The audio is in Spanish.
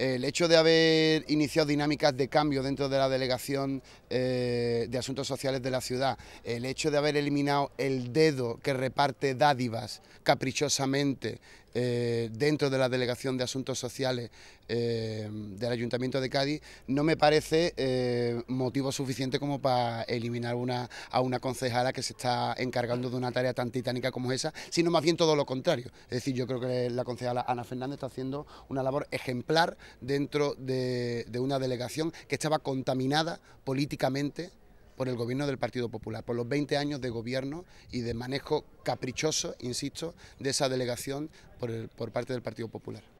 El hecho de haber iniciado dinámicas de cambio dentro de la delegación eh, de asuntos sociales de la ciudad, el hecho de haber eliminado el dedo que reparte dádivas caprichosamente eh, dentro de la delegación de asuntos sociales eh, del Ayuntamiento de Cádiz, no me parece motivo suficiente como para eliminar a una concejala que se está encargando de una tarea tan titánica como esa, sino más bien todo lo contrario. Es decir, yo creo que la concejala Ana Fernández está haciendo una labor ejemplar dentro de, una delegación que estaba contaminada políticamente por el gobierno del Partido Popular, por los 20 años de gobierno y de manejo caprichoso, insisto, de esa delegación por parte del Partido Popular.